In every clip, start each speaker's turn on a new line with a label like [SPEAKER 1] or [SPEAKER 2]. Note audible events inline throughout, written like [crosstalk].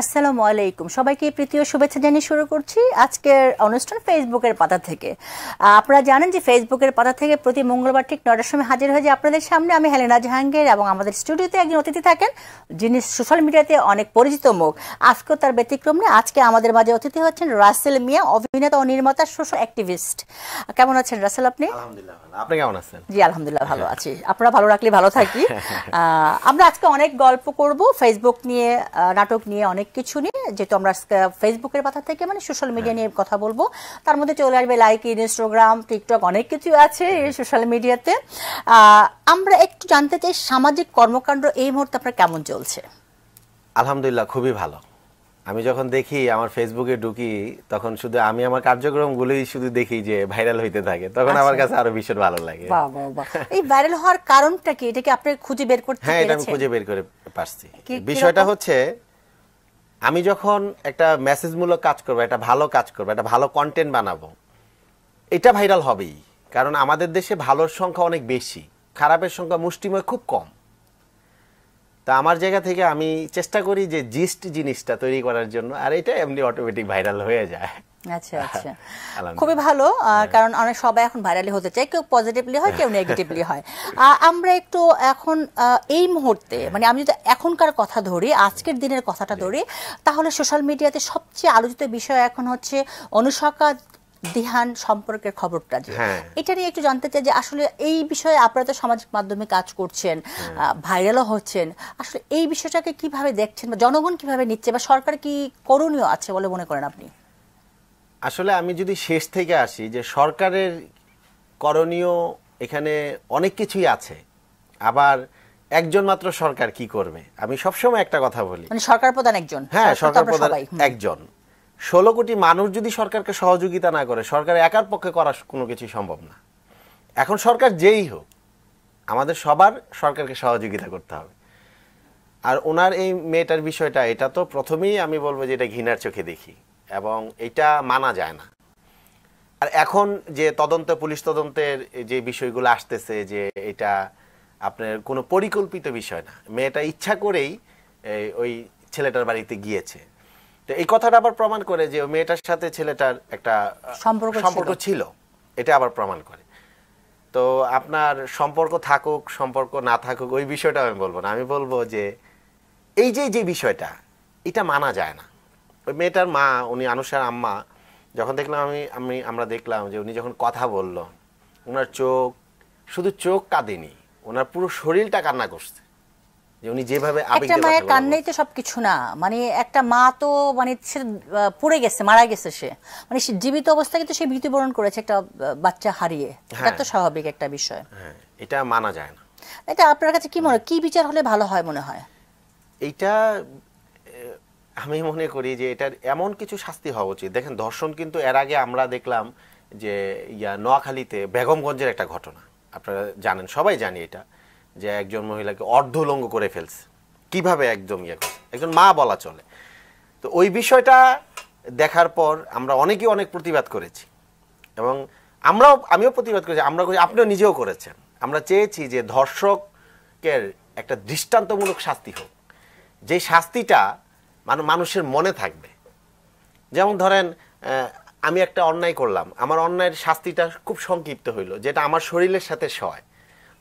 [SPEAKER 1] আসসালামু আলাইকুম সবাইকে ও শুভেচ্ছা জানিয়ে শুরু করছি আজকের অনুষ্ঠান ফেসবুকের পাতা থেকে আপনারা জানেন যে ফেসবুকের পাতা থেকে প্রতি মঙ্গলবার ঠিক নয়টার সময় হাজির হয়ে যায় আপনাদের সামনে আমি হেলেনা জাহাঙ্গীর এবং আমাদের স্টুডিওতে একজন অতিথি থাকেন যিনি সোশ্যাল মিডিয়াতে অনেক পরিচিত মুখ আজকে তার ব্যতিক্রম নিয়ে আজকে আমাদের মাঝে অতিথি হচ্ছেন রাসেল মিয়া অভিনেতা ও নির্মাতা সোশ্যাল অ্যাক্টিভিস্ট কেমন আছেন রাসেল আপনি আপনি কেমন আছেন জি আলহামদুলিল্লাহ ভালো আছি আপনারা ভালো রাখলে ভালো থাকি [laughs] আমরা আজকে অনেক গল্প করব ফেসবুক নিয়ে নাটক নিয়ে অনেক কিছু নিয়ে যেহেতু আমরা ফেসবুকের কথা থেকে মানে সোশ্যাল মিডিয়া নিয়ে কথা বলবো তার মধ্যে চলে আসবে লাইক ইনস্টাগ্রাম টিকটক অনেক কিছু আছে এই সোশ্যাল মিডিয়াতে আমরা একটু জানতে চাই সামাজিক কর্মকাণ্ড এই মুহূর্তে আপনার কেমন চলছে
[SPEAKER 2] আলহামদুলিল্লাহ খুবই ভালো আমি যখন দেখি আমার ফেসবুকে ঢুকি তখন শুধু আমি আমার কার্যক্রমগুলোই শুধু দেখি যে ভাইরাল হইতে থাকে তখন আচ্ছা। আমার কাছে আরো ভীষণ ভালো লাগে
[SPEAKER 1] এই ভাইরাল হওয়ার কারণটা কি এটাকে আপনি খুঁজে বের করতে হ্যাঁ এটা আমি খুঁজে
[SPEAKER 2] বের করে পারছি বিষয়টা হচ্ছে আমি যখন একটা মেসেজমূলক কাজ করবো একটা ভালো কাজ করবো একটা ভালো কন্টেন্ট বানাবো এটা ভাইরাল হবেই কারণ আমাদের দেশে ভালোর সংখ্যা অনেক বেশি খারাপের সংখ্যা মুষ্টিময় খুব কম তা আমার জায়গা থেকে আমি চেষ্টা করি যে জিস্ট জিনিসটা তৈরি করার জন্য আর এটা এমনি অটোমেটিক ভাইরাল হয়ে যায় আচ্ছা হ্যাঁ, আচ্ছা খুবই
[SPEAKER 1] ভালো হ্যাঁ। কারণ অনেক সবাই এখন ভাইরালি হতে চায় কেউ পজিটিভলি হয় কেউ নেগেটিভলি হয় [laughs] আমরা একটু এখন এই মুহূর্তে হ্যাঁ। মানে আমি যদি এখনকার কথা ধরি আজকের দিনের কথাটা ধরি তাহলে সোশ্যাল মিডিয়াতে সবচেয়ে আলোচিত বিষয় এখন হচ্ছে অনুশকা দিহান সম্পর্কের খবরটা যে এটা নিয়ে একটু জানতে চাই যে আসলে এই বিষয়ে আপনারা তো সামাজিক মাধ্যমে কাজ করছেন ভাইরালও হচ্ছেন আসলে এই বিষয়টাকে কিভাবে দেখছেন বা জনগণ কিভাবে নিচ্ছে বা সরকার কি করণীয় আছে বলে মনে করেন আপনি
[SPEAKER 2] আসলে আমি যদি শেষ থেকে আসি যে সরকারের করণীয় এখানে অনেক কিছুই আছে আবার একজন মাত্র সরকার কি করবে আমি সবসময় একটা কথা বলি
[SPEAKER 1] মানে সরকার প্রধান একজন হ্যাঁ সরকার প্রধান
[SPEAKER 2] একজন ষোলো কোটি মানুষ যদি সরকারকে সহযোগিতা না করে সরকার একার পক্ষে করা কোনো কিছুই সম্ভব না এখন সরকার যেই হোক আমাদের সবার সরকারকে সহযোগিতা করতে হবে আর ওনার এই মেয়েটার বিষয়টা এটা তো প্রথমেই আমি বলবো যে এটা ঘৃণার চোখে দেখি এবং এটা মানা যায় না আর এখন যে তদন্ত পুলিশ তদন্তের যে বিষয়গুলো আসতেছে যে এটা আপনার কোনো পরিকল্পিত বিষয় না মেয়েটা ইচ্ছা করেই ওই ছেলেটার বাড়িতে গিয়েছে তো এই কথাটা আবার প্রমাণ করে যে মেয়েটার সাথে ছেলেটার একটা সম্পর্ক ছিল এটা আবার প্রমাণ করে তো আপনার সম্পর্ক থাকুক সম্পর্ক না থাকুক ওই বিষয়টা আমি বলবো না আমি বলবো যে এই যে যে বিষয়টা এটা মানা যায় না ওই মেয়েটার মা উনি আনুষার আম্মা যখন দেখলাম আমি আমি আমরা দেখলাম যে উনি যখন কথা বলল ওনার চোখ শুধু চোখ কাঁদেনি ওনার পুরো শরীরটা কান্না করছে যে উনি যেভাবে একটা মায়ের কান্নাই
[SPEAKER 1] তো সবকিছু না মানে একটা মা তো মানে সে পড়ে গেছে মারা গেছে সে মানে সে জীবিত অবস্থায় কিন্তু সে বরণ করেছে একটা বাচ্চা হারিয়ে এটা হ্যাঁ। তো স্বাভাবিক একটা বিষয়
[SPEAKER 2] হ্যাঁ, এটা মানা যায় না
[SPEAKER 1] এটা আপনার কাছে কি মনে কি বিচার হলে ভালো হয় মনে হয়
[SPEAKER 2] এইটা আমি মনে করি যে এটার এমন কিছু শাস্তি হওয়া উচিত দেখেন ধর্ষণ কিন্তু এর আগে আমরা দেখলাম যে ইয়া নোয়াখালীতে বেগমগঞ্জের একটা ঘটনা আপনারা জানেন সবাই জানি এটা যে একজন মহিলাকে অর্ধলঙ্গ করে ফেলছে কিভাবে একদম ইয়ে করছে একজন মা বলা চলে তো ওই বিষয়টা দেখার পর আমরা অনেকেই অনেক প্রতিবাদ করেছি এবং আমরাও আমিও প্রতিবাদ করেছি আমরা করি আপনিও নিজেও করেছেন আমরা চেয়েছি যে ধর্ষকের একটা দৃষ্টান্তমূলক শাস্তি হোক যে শাস্তিটা মানুষের মনে থাকবে যেমন ধরেন আমি একটা অন্যায় করলাম আমার অন্যায়ের শাস্তিটা খুব সংক্ষিপ্ত হইল যেটা আমার শরীরের সাথে সয়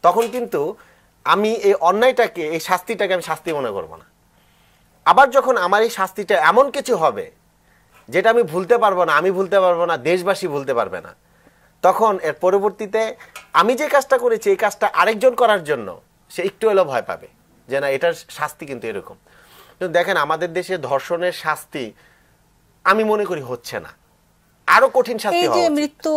[SPEAKER 2] তখন কিন্তু আমি এই অন্যায়টাকে এই শাস্তিটাকে আমি শাস্তি মনে করব না আবার যখন আমার এই শাস্তিটা এমন কিছু হবে যেটা আমি ভুলতে পারবো না আমি ভুলতে পারবো না দেশবাসী ভুলতে পারবে না তখন এর পরবর্তীতে আমি যে কাজটা করেছি এই কাজটা আরেকজন করার জন্য সে একটু হলেও ভয় পাবে যে না এটার শাস্তি কিন্তু এরকম কিন্তু দেখেন আমাদের দেশে ধর্ষণের শাস্তি আমি মনে করি হচ্ছে না আরো কঠিন শাস্তি এই যে
[SPEAKER 1] মৃত্যু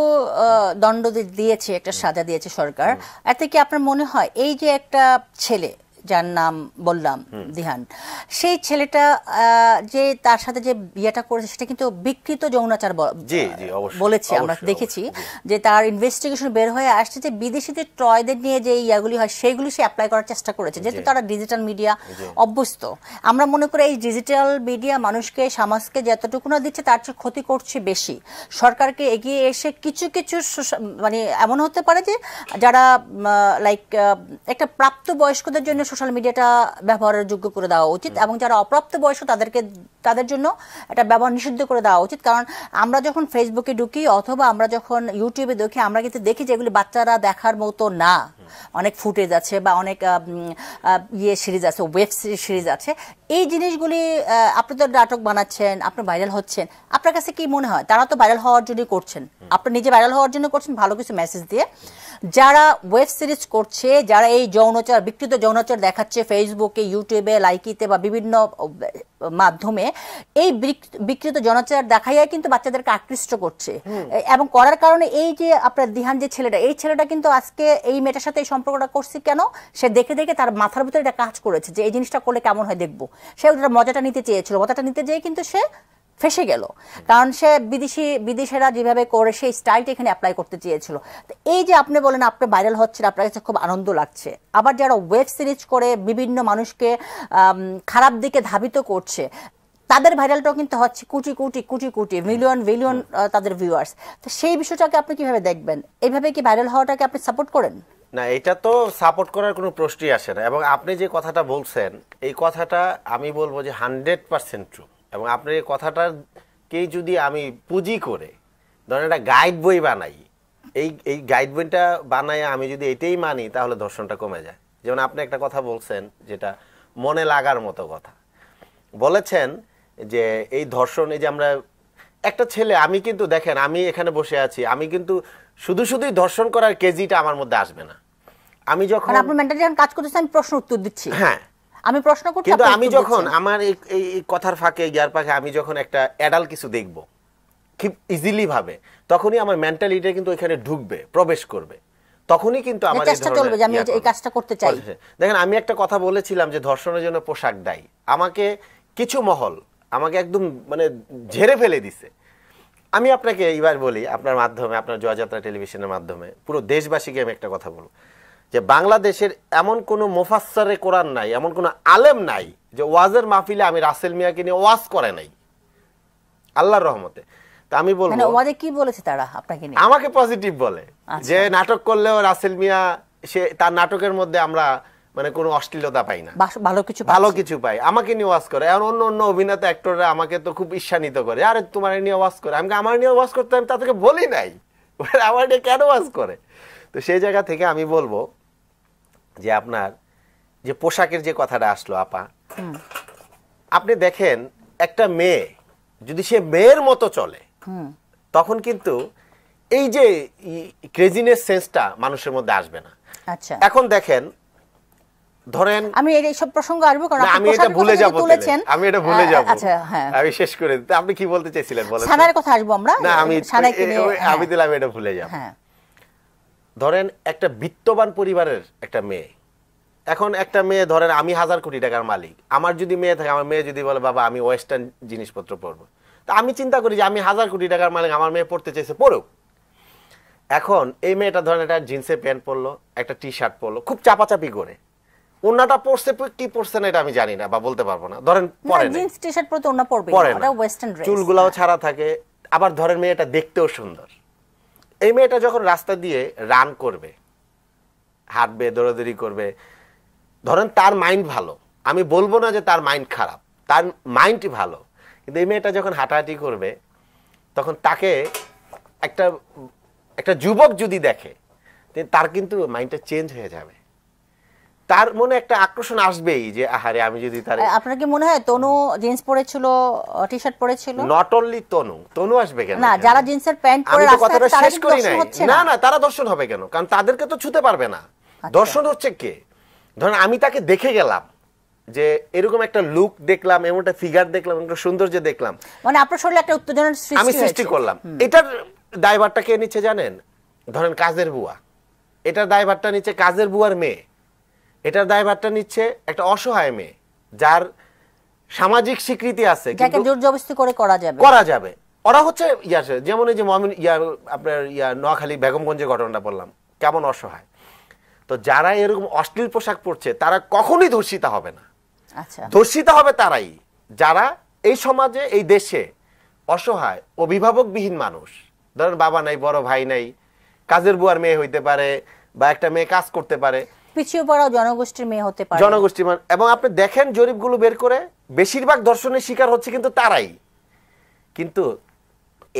[SPEAKER 1] দণ্ড দিয়েছে একটা সাজা দিয়েছে সরকার এতে কি আপনার মনে হয় এই যে একটা ছেলে যার নাম বললাম দিহান সেই ছেলেটা যে তার সাথে যে বিয়েটা করেছে সেটা কিন্তু বিকৃত যৌনাচার বলেছে আমরা দেখেছি যে তার ইনভেস্টিগেশন বের হয়ে আসছে যে বিদেশিদের ট্রয়দের নিয়ে যে ইয়াগুলি হয় সেইগুলি সে অ্যাপ্লাই করার চেষ্টা করেছে যেহেতু তারা ডিজিটাল মিডিয়া অভ্যস্ত আমরা মনে করি এই ডিজিটাল মিডিয়া মানুষকে সমাজকে যতটুকু না দিচ্ছে তার চেয়ে ক্ষতি করছে বেশি সরকারকে এগিয়ে এসে কিছু কিছু মানে এমন হতে পারে যে যারা লাইক একটা প্রাপ্তবয়স্কদের জন্য সোশ্যাল মিডিয়াটা ব্যবহারের যোগ্য করে দেওয়া উচিত এবং যারা অপ্রাপ্ত বয়স তাদেরকে তাদের জন্য এটা ব্যবহার নিষিদ্ধ করে দেওয়া উচিত কারণ আমরা যখন ফেসবুকে ঢুকি অথবা আমরা যখন ইউটিউবে দেখি আমরা কিন্তু দেখি যেগুলি বাচ্চারা দেখার মতো না অনেক ফুটেজ আছে বা অনেক ইয়ে সিরিজ আছে ওয়েব সিরিজ আছে এই জিনিসগুলি আপনি তো নাটক বানাচ্ছেন আপনি ভাইরাল হচ্ছেন আপনার কাছে কি মনে হয় তারা তো ভাইরাল হওয়ার জন্য করছেন আপনি নিজে ভাইরাল হওয়ার জন্য করছেন ভালো কিছু মেসেজ দিয়ে যারা ওয়েব সিরিজ করছে যারা এই যৌনচার বিকৃত যৌনচার দেখাচ্ছে ফেসবুকে ইউটিউবে লাইকিতে বা বিভিন্ন মাধ্যমে এই বিকৃত জনচার দেখাইয়া কিন্তু বাচ্চাদেরকে আকৃষ্ট করছে এবং করার কারণে এই যে আপনার দিহান যে ছেলেটা এই ছেলেটা কিন্তু আজকে এই মেয়েটার সাথে এই সম্পর্কটা করছি কেন সে দেখে দেখে তার মাথার ভিতরে এটা কাজ করেছে যে এই জিনিসটা করলে কেমন হয় দেখবো সে ওটা মজাটা নিতে চেয়েছিল মজাটা নিতে যেয়ে কিন্তু সে ফেসে গেল কারণ সে বিদেশি বিদেশেরা যেভাবে করে সেই স্টাইলটা এখানে অ্যাপ্লাই করতে চেয়েছিল তো এই যে আপনি বলেন আপনি ভাইরাল হচ্ছেন আপনার কাছে খুব আনন্দ লাগছে আবার যারা ওয়েব সিরিজ করে বিভিন্ন মানুষকে খারাপ দিকে ধাবিত করছে তাদের ভাইরালটাও কিন্তু হচ্ছে কোটি কোটি কোটি কোটি মিলিয়ন মিলিয়ন তাদের ভিউয়ার্স তো সেই বিষয়টাকে আপনি কিভাবে দেখবেন এইভাবে কি ভাইরাল হওয়াটাকে আপনি সাপোর্ট করেন
[SPEAKER 2] না এটা তো সাপোর্ট করার কোনো প্রশ্নই আসে না এবং আপনি যে কথাটা বলছেন এই কথাটা আমি বলবো যে হান্ড্রেড পার্সেন্ট ট্রু এবং আপনার এই কে যদি আমি পুঁজি করে ধরেন একটা গাইড বই বানাই এই এই গাইড বইটা বানাই আমি যদি এটাই মানি তাহলে ধর্ষণটা কমে যায় যেমন আপনি একটা কথা বলছেন যেটা মনে লাগার মতো কথা বলেছেন যে এই ধর্ষণ এই যে আমরা একটা ছেলে আমি কিন্তু দেখেন আমি এখানে বসে আছি আমি কিন্তু শুধু শুধুই ধর্ষণ করার কেজিটা আমার মধ্যে আসবে না আমি যখন মানে আপনি
[SPEAKER 1] মেন্টালি যখন কাজ করতেছেন প্রশ্ন উত্তর দিচ্ছি হ্যাঁ আমি প্রশ্ন করছি কিন্তু আমি যখন
[SPEAKER 2] আমার এই কথার ফাঁকে গিয়ার ফাঁকে আমি যখন একটা অ্যাডাল কিছু দেখব খুব ইজিলি ভাবে তখনই আমার মেন্টালিটি কিন্তু ওইখানে ঢুকবে প্রবেশ করবে তখনই কিন্তু আমার চেষ্টা চলবে যে আমি এই
[SPEAKER 1] কাজটা করতে চাই
[SPEAKER 2] দেখেন আমি একটা কথা বলেছিলাম যে ধর্ষণের জন্য পোশাক দাই আমাকে কিছু মহল আমাকে একদম মানে ঝেড়ে ফেলে দিছে আমি আপনাকে এইবার বলি আপনার মাধ্যমে আপনার জয়যাত্রা টেলিভিশনের মাধ্যমে পুরো দেশবাসীকে আমি একটা কথা বলবো যে বাংলাদেশের এমন কোনো মোফাসসারে কোরআন নাই এমন কোনো আলেম নাই যে ওয়াজের মাহফিলে আমি রাসেল মিয়াকে নিয়ে ওয়াজ করে নাই আল্লাহর রহমতে তা আমি বলবো মানে
[SPEAKER 1] ওয়াজে কি বলেছে তারা আপনাকে নিয়ে
[SPEAKER 2] আমাকে পজিটিভ বলে আচ্ছা। যে নাটক করলেও রাসেল মিয়া সে তার নাটকের মধ্যে আমরা মানে কোনো অশ্লীলতা পাই না ভালো কিছু ভালো কিছু পাই আমাকে নিয়ে ওয়াজ করে আর অন্য অন্য অভিনেতা অ্যাক্টররা আমাকে তো খুব ঈর্ষান্বিত করে আরে তোমার নিয়ে ওয়াজ করে আমি আমার নিয়ে ওয়াজ করতে আমি তাদেরকে বলি নাই আমার নিয়ে কেন ওয়াজ করে তো সেই জায়গা থেকে আমি বলবো যে আপনার যে পোশাকের যে কথাটা আসলো আপা আপনি দেখেন একটা মেয়ে যদি সে মেয়ের মতো চলে তখন কিন্তু এই যে ক্রেজিনেস সেন্সটা মানুষের মধ্যে আসবে না আচ্ছা এখন দেখেন
[SPEAKER 1] ধরেন আমি এই সব প্রসঙ্গ আসবো কারণ আমি এটা ভুলে যাব বলেছেন আমি
[SPEAKER 2] এটা ভুলে যাব আচ্ছা হ্যাঁ আমি শেষ করে দিতে আপনি কি বলতে চাইছিলেন বলেন সানার
[SPEAKER 1] কথা আসবো আমরা না আমি সানাকে আমি হ্যাঁ।
[SPEAKER 2] দিলাম এটা ভুলে যাব হ্যাঁ ধরেন একটা বিত্তবান পরিবারের একটা মেয়ে এখন একটা মেয়ে ধরেন আমি হাজার কোটি টাকার মালিক আমার যদি মেয়ে থাকে আমার মেয়ে যদি বলে বাবা আমি ওয়েস্টার্ন জিনিসপত্র পড়বো তা আমি চিন্তা করি যে আমি হাজার কোটি টাকার মালিক আমার মেয়ে পড়তে চাইছে পড়ুক এখন এই মেয়েটা ধরেন একটা জিন্সের প্যান্ট পরলো একটা টি শার্ট পরলো খুব চাপাচাপি করে ওনাটা পড়ছে কি পড়ছে না এটা আমি জানি না বা বলতে পারবো না ধরেন জিন্স
[SPEAKER 1] টি শার্ট পরতে ওনা পরবে ওটা চুলগুলাও
[SPEAKER 2] ছাড়া থাকে আবার ধরেন মেয়েটা দেখতেও সুন্দর এই মেয়েটা যখন রাস্তা দিয়ে রান করবে হাঁটবে দৌড়াদৌড়ি করবে ধরেন তার মাইন্ড ভালো আমি বলবো না যে তার মাইন্ড খারাপ তার মাইন্ড ভালো কিন্তু এই মেয়েটা যখন হাঁটাহাঁটি করবে তখন তাকে একটা একটা যুবক যদি দেখে তার কিন্তু মাইন্ডটা চেঞ্জ হয়ে যাবে তার মনে একটা আকর্ষণ আসবেই যে আহারে আমি যদি তার
[SPEAKER 1] আপনার কি মনে হয় তনু জিন্স পরেছিল টি শার্ট পরেছিল
[SPEAKER 2] নট অনলি তনু তনু আসবে কেন না
[SPEAKER 1] যারা জিন্সের প্যান্ট পরে রাস্তায় তারা করি না না
[SPEAKER 2] তারা দর্শন হবে কেন কারণ তাদেরকে তো ছুতে পারবে না আচ্ছা। দর্শন হচ্ছে কে ধরেন আমি তাকে দেখে গেলাম যে এরকম একটা লুক দেখলাম এমন একটা ফিগার দেখলাম একটা সৌন্দর্য দেখলাম
[SPEAKER 1] মানে আপনার শরীরে একটা উত্তেজনার সৃষ্টি আমি সৃষ্টি করলাম এটার
[SPEAKER 2] দায়ভারটা কে নিচ্ছে জানেন ধরেন কাজের বুয়া এটার দায়ভারটা নিচ্ছে কাজের বুয়ার মেয়ে এটার দায়ভারটা নিচ্ছে একটা অসহায় মেয়ে যার সামাজিক স্বীকৃতি আছে যাকে জোর
[SPEAKER 1] করে করা যাবে করা
[SPEAKER 2] যাবে ওরা হচ্ছে ইয়াসে যেমন এই যে মমিন ইয়া আপনার ইয়া নোয়াখালী বেগমগঞ্জে ঘটনাটা বললাম কেমন অসহায় তো যারা এরকম অশ্লীল পোশাক পরছে তারা কখনই ধর্ষিতা হবে না আচ্ছা ধর্ষিতা হবে তারাই যারা এই সমাজে এই দেশে অসহায় অভিভাবকবিহীন মানুষ ধরেন বাবা নাই বড় ভাই নাই কাজের বুয়ার মেয়ে হইতে পারে বা একটা মেয়ে কাজ করতে পারে
[SPEAKER 1] পিছিয়ে পড়া জনগোষ্ঠীর মেয়ে হতে পারে জনগোষ্ঠী
[SPEAKER 2] মানে- এবং আপনি দেখেন জরিপগুলো বের করে বেশিরভাগ দর্শনের শিকার হচ্ছে কিন্তু তারাই কিন্তু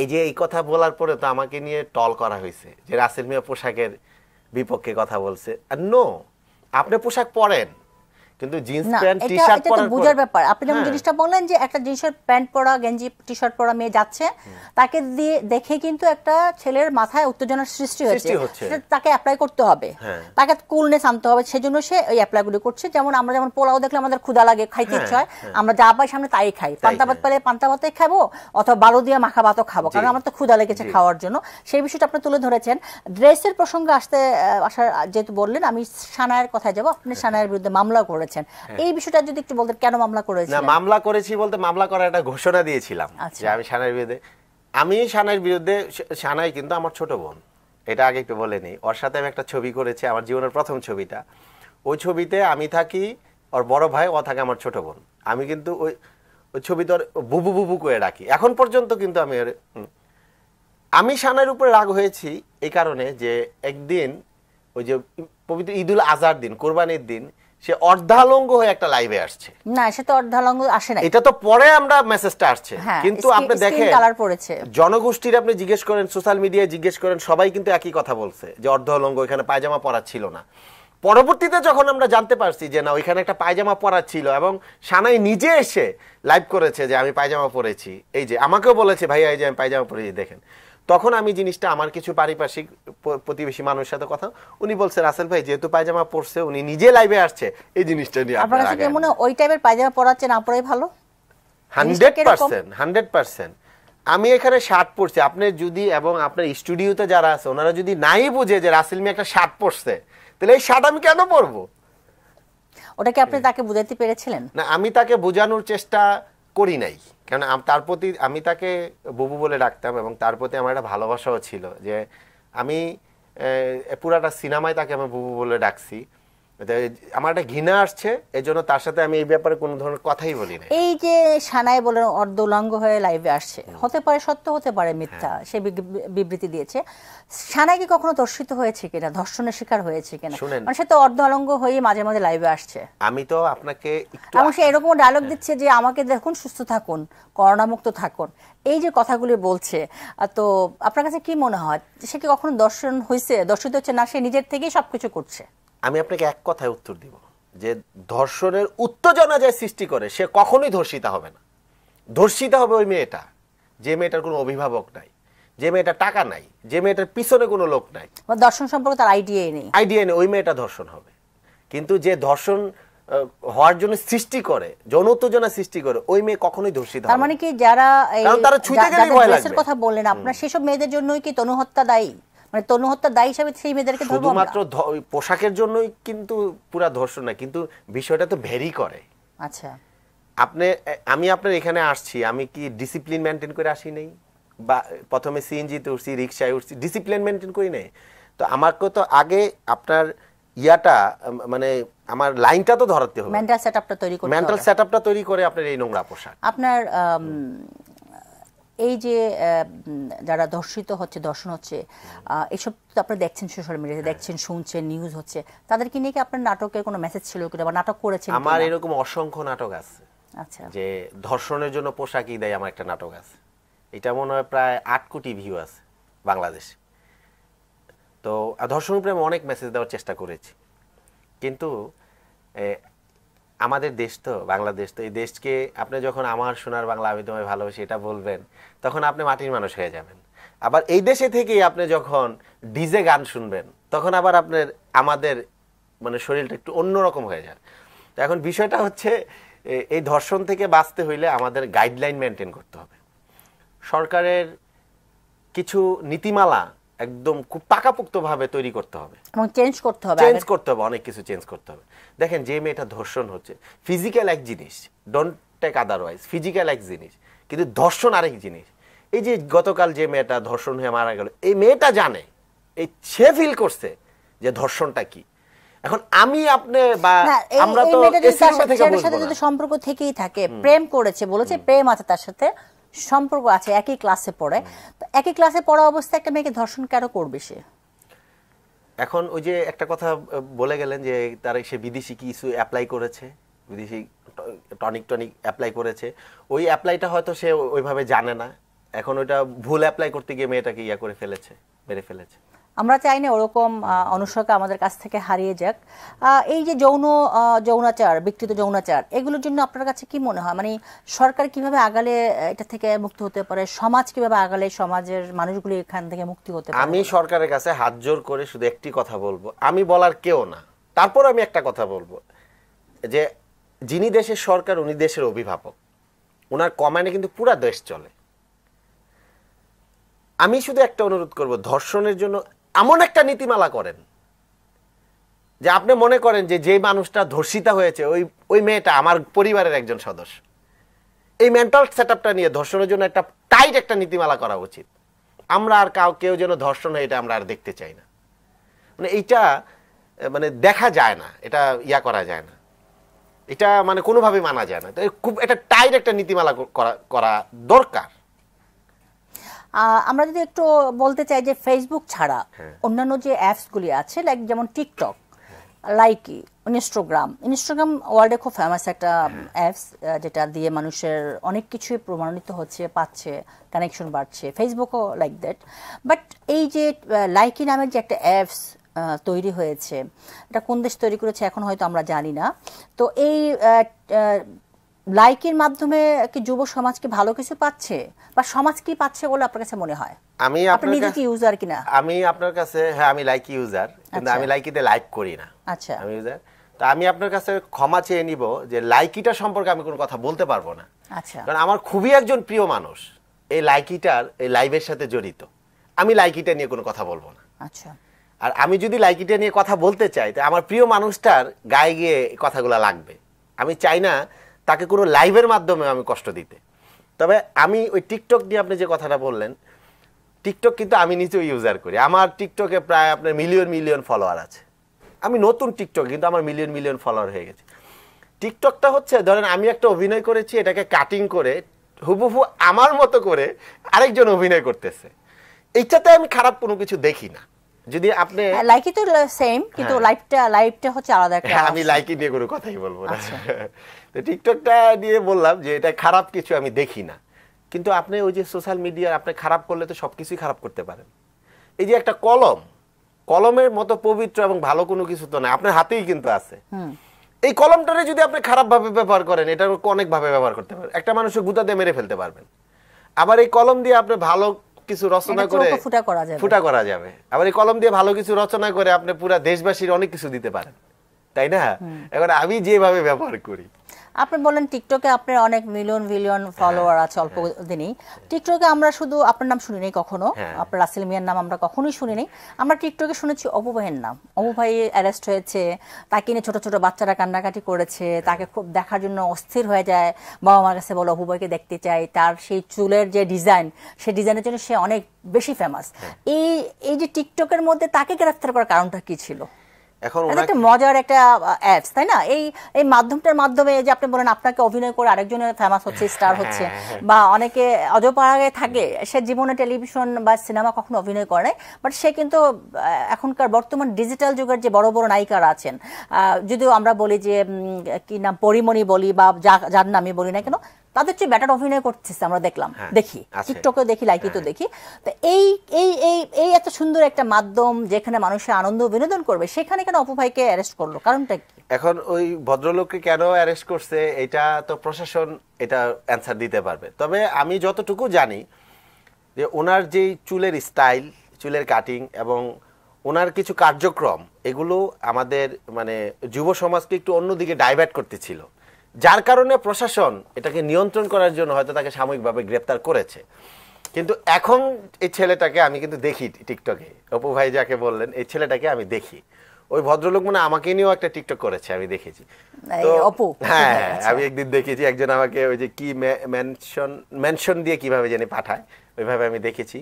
[SPEAKER 2] এই যে এই কথা বলার পরে তো আমাকে নিয়ে টল করা হয়েছে যে রাসেল মিয়া পোশাকের বিপক্ষে কথা বলছে আর নো আপনি পোশাক পরেন কিন্তু জিন্স প্যান্ট টি শার্ট পরা এটা বুঝার ব্যাপার
[SPEAKER 1] আপনি যখন হ্যাঁ। জিনিসটা বললেন যে একটা জিন্সের প্যান্ট পরা গেঞ্জি টি শার্ট পরা মেয়ে যাচ্ছে তাকে দিয়ে দেখে কিন্তু একটা ছেলের মাথায় উত্তেজনার সৃষ্টি হয়েছে তাকে অ্যাপ্লাই করতে হবে হ্যাঁ। তাকে কুলনেস আনতে হবে সেজন্য সে ওই গুলো করছে যেমন আমরা যেমন পোলাও দেখলে আমাদের ক্ষুদা লাগে খাইতে হ্যাঁ, ইচ্ছে হয় আমরা যা পাই সামনে তাই খাই পান্তা পেলে পান্তা খাবো অথবা বালু দিয়ে মাখা ভাতও খাবো কারণ আমার তো ক্ষুদা লেগেছে খাওয়ার জন্য সেই বিষয়টা আপনি তুলে ধরেছেন ড্রেসের প্রসঙ্গে আসতে আসার যেহেতু বললেন আমি সানায়ের কথা যাবো আপনি [laughs] সানায়ের বিরুদ্ধে মামলা করেছেন করেছেন হ্যাঁ। এই বিষয়টা যদি একটু বলতেন কেন মামলা করেছেন না মামলা
[SPEAKER 2] করেছি বলতে মামলা করার একটা ঘোষণা দিয়েছিলাম আচ্ছা। যে আমি শানার বিরুদ্ধে আমি শানার বিরুদ্ধে শানাই কিন্তু আমার ছোট বোন এটা আগে একটু বলে নিই ওর সাথে আমি একটা ছবি করেছি আমার জীবনের প্রথম ছবিটা ওই ছবিতে আমি থাকি ওর বড় ভাই ও থাকে আমার ছোট বোন আমি কিন্তু ওই ওই ছবি তোর বুবু বুবু করে রাখি এখন পর্যন্ত কিন্তু আমি আমি শানের উপরে রাগ হয়েছি এই কারণে যে একদিন ওই যে পবিত্র ঈদুল আজহার দিন কোরবানির দিন সে অর্ধালঙ্গ হয়ে একটা লাইভে আসছে
[SPEAKER 1] না সে তো অর্ধালঙ্গ আসে না এটা
[SPEAKER 2] তো পরে আমরা মেসেজটা আসছে হ্যাঁ, কিন্তু আপনি দেখেন কালার পড়েছে জনগোষ্ঠীর আপনি জিজ্ঞেস করেন সোশ্যাল মিডিয়ায় জিজ্ঞেস করেন সবাই কিন্তু একই কথা বলছে যে অর্ধালঙ্গ এখানে পায়জামা পরা ছিল না পরবর্তীতে যখন আমরা জানতে পারছি যে না ওইখানে একটা পায়জামা পরা ছিল এবং সানাই নিজে এসে লাইভ করেছে যে আমি পায়জামা পরেছি এই যে আমাকেও বলেছে ভাইয়া এই যে আমি পায়জামা পরেছি দেখেন তখন আমি জিনিসটা আমার কিছু পারিপার্শ্বিক প্রতিবেশী মানুষের সাথে কথা উনি বলছে রাসেল ভাই যেহেতু পায়জামা পরছে উনি নিজে লাইভে আসছে এই জিনিসটা নিয়ে আপনার কাছে
[SPEAKER 1] মনে ওই টাইপের পায়জামা পরাচ্ছে না পরাই ভালো
[SPEAKER 2] 100% 100% আমি এখানে শার্ট পরছি আপনি যদি এবং আপনার স্টুডিওতে যারা আছে ওনারা যদি নাই বুঝে যে রাসেল মিয়া একটা শার্ট পরছে তাহলে এই শার্ট আমি কেন পরবো
[SPEAKER 1] ওটাকে আপনি তাকে বুঝাইতে পেরেছিলেন
[SPEAKER 2] না আমি তাকে বোঝানোর চেষ্টা করি নাই কেন তার প্রতি আমি তাকে বুবু বলে ডাকতাম এবং তার প্রতি আমার একটা ভালোবাসাও ছিল যে আমি পুরাটা সিনেমায় তাকে আমি বুবু বলে ডাকছি আমার একটা ঘৃণা আসছে এই জন্য তার সাথে আমি এই ব্যাপারে কোনো ধরনের কথাই বলি না
[SPEAKER 1] এই যে সানায় বলে অর্ধলঙ্গ হয়ে লাইভে আসছে হতে পারে সত্য হতে পারে মিথ্যা হ্যাঁ। সে বিবৃতি দিয়েছে সানায় কি কখনো দর্শিত হয়েছে কিনা ধর্ষণের শিকার হয়েছে কিনা মানে সে তো অর্ধলঙ্গ হয়ে মাঝে মাঝে লাইভে আসছে
[SPEAKER 2] আমি তো আপনাকে এবং সে
[SPEAKER 1] এরকম ডায়লগ হ্যাঁ। দিচ্ছে যে আমাকে দেখুন সুস্থ থাকুন করোনামুক্ত থাকুন এই যে কথাগুলি বলছে তো আপনার কাছে কি মনে হয় সে কি কখনো দর্শন হয়েছে দর্শিত হচ্ছে না সে নিজের থেকেই সবকিছু করছে
[SPEAKER 2] আমি আপনাকে এক কথায় উত্তর দিব যে ধর্ষণের উত্তেজনা যায় সৃষ্টি করে সে কখনোই ধর্ষিতা হবে না ধর্ষিতা হবে ওই মেয়েটা যে মেয়েটার কোনো অভিভাবক নাই যে মেয়েটার টাকা নাই যে মেয়েটার পিছনে কোনো লোক নাই
[SPEAKER 1] মানে ধর্ষণ সম্পর্কে তার আইডিয়াই নেই
[SPEAKER 2] আইডিয়া নেই ওই মেয়েটা ধর্ষণ হবে কিন্তু যে ধর্ষণ হওয়ার জন্য সৃষ্টি করে যৌন উত্তেজনা সৃষ্টি করে ওই মেয়ে কখনোই ধর্ষিত তার
[SPEAKER 1] মানে কি যারা তারা ছুটে গেলে কথা বলেন আপনার সেসব মেয়েদের জন্যই কি তনুহত্যা দায়ী মানে তনু হত্যা দায়ী হিসাবে সেই মেয়েদেরকে ধরবো শুধুমাত্র
[SPEAKER 2] পোশাকের জন্যই কিন্তু পুরো ধর্ষণ না কিন্তু বিষয়টা তো ভেরি করে আচ্ছা আপনি আমি আপনার এখানে আসছি আমি কি ডিসিপ্লিন মেনটেন করে আসি নাই বা প্রথমে সিএনজিতে উঠছি রিক্সায় উঠছি ডিসিপ্লিন মেনটেন করি নাই তো আমাকে তো আগে আপনার ইয়াটা মানে আমার লাইনটা তো ধরতে হবে
[SPEAKER 1] মেন্টাল সেটআপটা তৈরি করতে মেন্টাল
[SPEAKER 2] সেটআপটা তৈরি করে আপনার এই নোংরা পোশাক
[SPEAKER 1] আপনার এই যে যারা ধর্ষিত হচ্ছে ধর্ষণ হচ্ছে এসব তো আপনারা দেখছেন সোশ্যাল মিডিয়াতে হ্যাঁ। দেখছেন শুনছেন নিউজ হচ্ছে তাদেরকে নিয়ে কি আপনার নাটকের কোনো মেসেজ ছিল কিনা বা নাটক করেছেন আমার
[SPEAKER 2] এরকম অসংখ্য নাটক আছে আচ্ছা যে ধর্ষণের জন্য পোশাকই দেয় আমার একটা নাটক আছে এটা মনে হয় প্রায় আট কোটি ভিউ আছে বাংলাদেশ তো ধর্ষণ আমি অনেক মেসেজ দেওয়ার চেষ্টা করেছি কিন্তু আমাদের দেশ তো বাংলাদেশ তো এই দেশকে আপনি যখন আমার সোনার বাংলা আমি তোমায় ভালোবাসি এটা বলবেন তখন আপনি মাটির মানুষ হয়ে যাবেন আবার এই দেশে থেকেই আপনি যখন ডিজে গান শুনবেন তখন আবার আপনার আমাদের মানে শরীরটা একটু অন্যরকম হয়ে যায় তো এখন বিষয়টা হচ্ছে এই ধর্ষণ থেকে বাঁচতে হইলে আমাদের গাইডলাইন মেনটেন করতে হবে সরকারের কিছু নীতিমালা একদম খুব পাকাপোক্তভাবে তৈরি করতে হবে
[SPEAKER 1] এবং চেঞ্জ করতে হবে চেঞ্জ
[SPEAKER 2] করতে হবে অনেক কিছু চেঞ্জ করতে হবে দেখেন যে মেয়েটা ধর্ষণ হচ্ছে ফিজিক্যাল এক জিনিস ডোন্ট টেক আদারওয়াইজ ফিজিক্যাল এক জিনিস কিন্তু ধর্ষণ আরেক জিনিস এই যে গতকাল যে মেয়েটা ধর্ষণ হয়ে মারা গেল এই মেয়েটা জানে এই সে ফিল করছে যে ধর্ষণটা কি এখন আমি আপনি বা আমরা তো সাথে যদি
[SPEAKER 1] সম্পর্ক থেকেই থাকে প্রেম করেছে বলেছে প্রেম আছে তার সাথে সম্পর্ক আছে একই ক্লাসে পড়ে তো একই ক্লাসে পড়া অবস্থায় একটা মেয়েকে ধর্ষণ কেন করবে সে
[SPEAKER 2] এখন ওই যে একটা কথা বলে গেলেন যে তার সে বিদেশি কিছু অ্যাপ্লাই করেছে বিদেশি টনিক টনিক অ্যাপ্লাই করেছে ওই অ্যাপ্লাইটা হয়তো সে ওইভাবে জানে না এখন ওইটা ভুল অ্যাপ্লাই করতে গিয়ে মেয়েটাকে ইয়া করে ফেলেছে মেরে ফেলেছে
[SPEAKER 1] আমরা চাই না ওরকম অনুসরকে আমাদের কাছ থেকে হারিয়ে যাক এই যে যৌন যৌনাচার বিকৃত যৌনাচার এগুলোর জন্য আপনার কাছে কি মনে হয় মানে সরকার কিভাবে আগালে এটা থেকে মুক্ত হতে পারে সমাজ কিভাবে আগালে সমাজের মানুষগুলি এখান থেকে মুক্তি হতে পারে
[SPEAKER 2] আমি সরকারের কাছে হাত জোর করে শুধু একটি কথা বলবো আমি বলার কেউ না তারপর আমি একটা কথা বলবো যে যিনি দেশের সরকার উনি দেশের অভিভাবক ওনার কমানে কিন্তু পুরা দেশ চলে আমি শুধু একটা অনুরোধ করব ধর্ষণের জন্য এমন একটা নীতিমালা করেন যে আপনি মনে করেন যে যে মানুষটা ধর্ষিতা হয়েছে ওই ওই মেয়েটা আমার পরিবারের একজন সদস্য এই মেন্টাল সেট নিয়ে ধর্ষণের জন্য একটা টাইট একটা নীতিমালা করা উচিত আমরা আর কাউ কেউ যেন ধর্ষণ হয় এটা আমরা আর দেখতে চাই না মানে এইটা মানে দেখা যায় না এটা ইয়া করা যায় না এটা মানে কোনোভাবে মানা যায় না খুব একটা টাইট একটা নীতিমালা করা করা দরকার
[SPEAKER 1] আমরা যদি একটু বলতে চাই যে ফেসবুক ছাড়া হ্যাঁ। অন্যান্য যে অ্যাপসগুলি আছে লাইক যেমন টিকটক লাইকি ইনস্টাগ্রাম ইনস্টাগ্রাম ওয়ার্ল্ডে খুব ফেমাস একটা অ্যাপস যেটা দিয়ে মানুষের অনেক কিছুই প্রমাণিত হচ্ছে পাচ্ছে কানেকশন বাড়ছে ফেসবুকও লাইক দ্যাট বাট এই যে লাইকি নামের যে একটা অ্যাপস তৈরি হয়েছে এটা কোন দেশ তৈরি করেছে এখন হয়তো আমরা জানি না তো এই লাইকের মাধ্যমে কি যুব সমাজ কি ভালো কিছু পাচ্ছে বা সমাজ কি পাচ্ছে বলে আপনার কাছে মনে হয়
[SPEAKER 2] আমি আপনি নিজে কি ইউজার কিনা আমি আপনার কাছে হ্যাঁ আমি লাইক ইউজার কিন্তু আচ্ছা। আমি লাইকিতে লাইক করি না আচ্ছা আমি ইউজার তো আমি আপনার কাছে ক্ষমা চেয়ে নিব যে লাইকিটা সম্পর্কে আমি কোনো কথা বলতে পারবো না আচ্ছা কারণ আমার খুবই একজন প্রিয় মানুষ এই লাইকিটার এই লাইভের সাথে জড়িত আমি লাইকিটা নিয়ে কোনো কথা বলবো না আচ্ছা আর আমি যদি লাইকিটা নিয়ে কথা বলতে চাই তো আমার প্রিয় মানুষটার গায়ে গিয়ে কথাগুলো লাগবে আমি চাই না তাকে কোনো লাইভের মাধ্যমে আমি কষ্ট দিতে তবে আমি ওই টিকটক দিয়ে আপনি যে কথাটা বললেন টিকটক কিন্তু আমি নিজেও ইউজার করি আমার টিকটকে প্রায় আপনার মিলিয়ন মিলিয়ন ফলোয়ার আছে আমি নতুন টিকটক কিন্তু আমার মিলিয়ন মিলিয়ন ফলোয়ার হয়ে গেছে টিকটকটা হচ্ছে ধরেন আমি একটা অভিনয় করেছি এটাকে কাটিং করে হুবহু আমার মতো করে আরেকজন অভিনয় করতেছে এইটাতে আমি খারাপ কোনো কিছু দেখি না যদি আপনি লাইকি
[SPEAKER 1] হ্যাঁ, তো সেম কিন্তু লাইভটা হ্যাঁ। লাইভটা হচ্ছে আলাদা একটা হ্যাঁ, আমি
[SPEAKER 2] লাইকি নিয়ে কোনো কথাই বলবো না আচ্ছা। তো টিকটকটা দিয়ে বললাম যে এটা খারাপ কিছু আমি দেখি না কিন্তু আপনি ওই যে সোশ্যাল মিডিয়ার আপনি খারাপ করলে তো সব কিছুই খারাপ করতে পারেন এই যে একটা কলম কলমের মতো পবিত্র এবং ভালো কোনো কিছু তো না আপনার হাতেই কিন্তু আছে এই কলমটারে যদি আপনি খারাপভাবে ব্যবহার করেন এটা অনেকভাবে ব্যবহার করতে পারেন একটা মানুষের দিয়ে মেরে ফেলতে পারবেন আবার এই কলম দিয়ে আপনি ভালো কিছু রচনা করে
[SPEAKER 1] ফুটা করা যাবে ফুটা
[SPEAKER 2] করা যাবে আবার এই কলম দিয়ে ভালো কিছু রচনা করে আপনি পুরো দেশবাসীর অনেক কিছু দিতে পারেন তাই না এখন আমি যেভাবে ব্যবহার করি
[SPEAKER 1] আপনি বলেন টিকটকে আপনার অনেক মিলিয়ন মিলিয়ন ফলোয়ার আছে হ্যাঁ। অল্প দিনই টিকটকে আমরা শুধু আপনার নাম শুনিনি কখনো হ্যাঁ। আপনার রাসেল মিয়ার নাম আমরা কখনোই শুনিনি আমরা টিকটকে শুনেছি অপু নাম অপু অ্যারেস্ট হয়েছে তাকে নিয়ে ছোট ছোট বাচ্চারা কান্নাকাটি করেছে হ্যাঁ। তাকে খুব দেখার জন্য অস্থির হয়ে যায় বাবা মার কাছে বলো অপু দেখতে চাই তার সেই চুলের যে ডিজাইন সেই ডিজাইনের জন্য সে অনেক বেশি ফেমাস এই এই যে টিকটকের মধ্যে তাকে গ্রেফতার করার কারণটা কি ছিল এখন একটা মজার একটা অ্যাপস তাই না এই এই মাধ্যমটার মাধ্যমে যে আপনি বলেন আপনাকে অভিনয় করে আরেকজনের ফেমাস হচ্ছে স্টার হ্যাঁ, হচ্ছে হ্যাঁ, হ্যাঁ। বা অনেকে অজপাড়ায় থাকে সে জীবনে টেলিভিশন বা সিনেমা কখনো অভিনয় করে বাট সে কিন্তু এখনকার বর্তমান ডিজিটাল যুগের যে বড় বড় নায়িকারা আছেন যদিও আমরা বলি যে কি নাম পরিমণি বলি বা যার নামই বলি না কেন তাদের চেয়ে ব্যাটার অভিনয় করতেছে আমরা দেখলাম হ্যাঁ, দেখি টিকটকেও দেখি তো হ্যাঁ। দেখি তো এই এই এই এই এত সুন্দর একটা মাধ্যম যেখানে মানুষের আনন্দ বিনোদন করবে সেখানে কেন অপভাইকে অ্যারেস্ট করলো কারণটা কি
[SPEAKER 2] এখন ওই ভদ্রলোককে কেন অ্যারেস্ট করছে এটা তো প্রশাসন এটা অ্যান্সার দিতে পারবে তবে আমি যতটুকু জানি যে ওনার যেই চুলের স্টাইল চুলের কাটিং এবং ওনার কিছু কার্যক্রম এগুলো আমাদের মানে যুব সমাজকে একটু অন্যদিকে ডাইভার্ট করতেছিল যার কারণে প্রশাসন এটাকে নিয়ন্ত্রণ করার জন্য হয়তো তাকে সাময়িকভাবে গ্রেপ্তার করেছে কিন্তু এখন এই ছেলেটাকে আমি কিন্তু দেখি টিকটকে অপু ভাই যাকে বললেন এই ছেলেটাকে আমি দেখি ওই ভদ্রলোক মানে আমাকে নিয়েও একটা টিকটক করেছে আমি দেখেছি
[SPEAKER 1] অপু হ্যাঁ
[SPEAKER 2] [laughs] আচ্ছা। আমি একদিন দেখেছি একজন আমাকে ওই যে কি মেনশন মেনশন দিয়ে কিভাবে জানি পাঠায় ওইভাবে আমি দেখেছি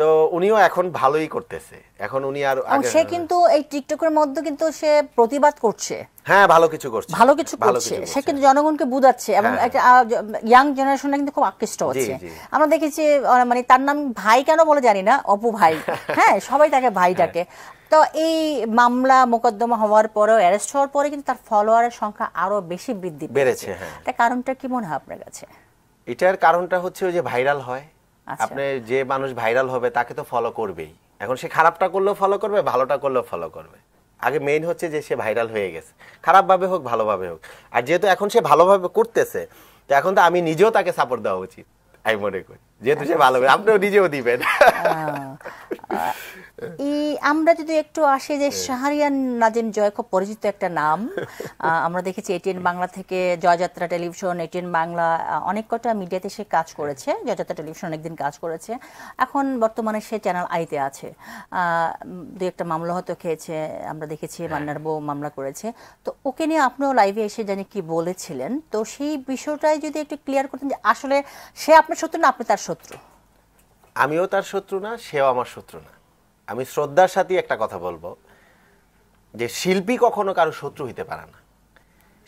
[SPEAKER 2] তো উনিও এখন ভালোই করতেছে এখন উনি আর সে কিন্তু
[SPEAKER 1] এই টিকটকের মধ্যে কিন্তু সে প্রতিবাদ করছে
[SPEAKER 2] হ্যাঁ ভালো কিছু করছে ভালো কিছু করছে সে
[SPEAKER 1] কিন্তু জনগণকে বুঝাচ্ছে এবং হ্যাঁ, একটা হ্যাঁ। ইয়াং জেনারেশনটা কিন্তু খুব আকৃষ্ট হচ্ছে আমরা দেখেছি মানে তার নাম ভাই কেন বলে জানি না অপু ভাই [laughs] হ্যাঁ সবাই তাকে ভাই হ্যাঁ। ডাকে তো এই মামলা মোকদ্দমা হওয়ার পরেও অ্যারেস্ট হওয়ার পরে কিন্তু তার ফলোয়ারের সংখ্যা আরো বেশি বৃদ্ধি বেড়েছে তার কারণটা কি মনে হয় আপনার কাছে
[SPEAKER 2] এটার কারণটা হচ্ছে ওই যে ভাইরাল হয় আচ্ছা। আপনি যে মানুষ ভাইরাল হবে তাকে তো ফলো করবেই এখন সে খারাপটা করলেও ফলো করবে ভালোটা করলেও ফলো করবে আগে মেইন হচ্ছে যে সে ভাইরাল হয়ে গেছে খারাপভাবে হোক ভালোভাবে হোক আর যেহেতু এখন সে ভালোভাবে করতেছে তো এখন তো আমি নিজেও তাকে সাপোর্ট দেওয়া উচিত আমি মনে করি যেহেতু সে ভালো আপনিও নিজেও দিবেন
[SPEAKER 1] আমরা যদি একটু আসি যে হ্যাঁ। শাহরিয়ান নাজিম জয় খুব পরিচিত একটা নাম আমরা দেখেছি এটিএন বাংলা থেকে জয়যাত্রা টেলিভিশন এটিএন বাংলা অনেক কটা মিডিয়াতে সে কাজ করেছে জয়যাত্রা টেলিভিশন অনেকদিন কাজ করেছে এখন বর্তমানে সে চ্যানেল আইতে আছে দু একটা মামলা হয়তো খেয়েছে আমরা দেখেছি হ্যাঁ। মান্নার বউ মামলা করেছে তো ওকে নিয়ে আপনিও লাইভে এসে জানি কি বলেছিলেন তো সেই বিষয়টাই যদি একটু ক্লিয়ার করতেন যে আসলে সে আপনার সত্য না আপনি তার শত্রু
[SPEAKER 2] আমিও তার শত্রু না সেও আমার শত্রু না আমি শ্রদ্ধার সাথে একটা কথা বলবো যে শিল্পী কখনো কারো শত্রু হইতে পারে না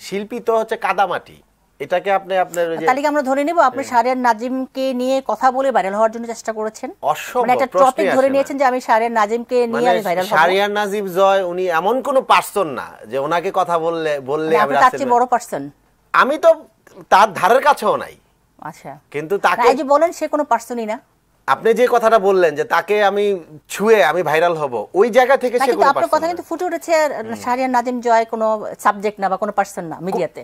[SPEAKER 2] শিল্পী তো হচ্ছে কাদামাটি এটাকে আপনি আপনার তালিকা
[SPEAKER 1] আমরা ধরে নিব আপনি হ্যাঁ। সারের নাজিমকে নিয়ে কথা বলে ভাইরাল হওয়ার জন্য চেষ্টা করেছেন
[SPEAKER 2] মানে একটা টপিক ধরে নিয়েছেন
[SPEAKER 1] যে আমি সারের নাজিমকে নিয়ে মানে আমি ভাইরাল হব
[SPEAKER 2] নাজিম জয় উনি এমন কোন পারসন না যে ওনাকে কথা বললে বললে মানে আমি তার চেয়ে বড় পারসন আমি তো তার ধারের কাছেও নাই আচ্ছা কিন্তু তাকে যে
[SPEAKER 1] বলেন সে কোনো পার্সনই না
[SPEAKER 2] আপনি যে কথাটা বললেন যে তাকে আমি ছুঁয়ে আমি ভাইরাল হব ওই জায়গা থেকে সে কোনো আপনার কথা
[SPEAKER 1] কিন্তু ফুটে উঠেছে শাহরিয়ার নাদিম জয় কোনো সাবজেক্ট না বা কোনো পার্সন না মিডিয়াতে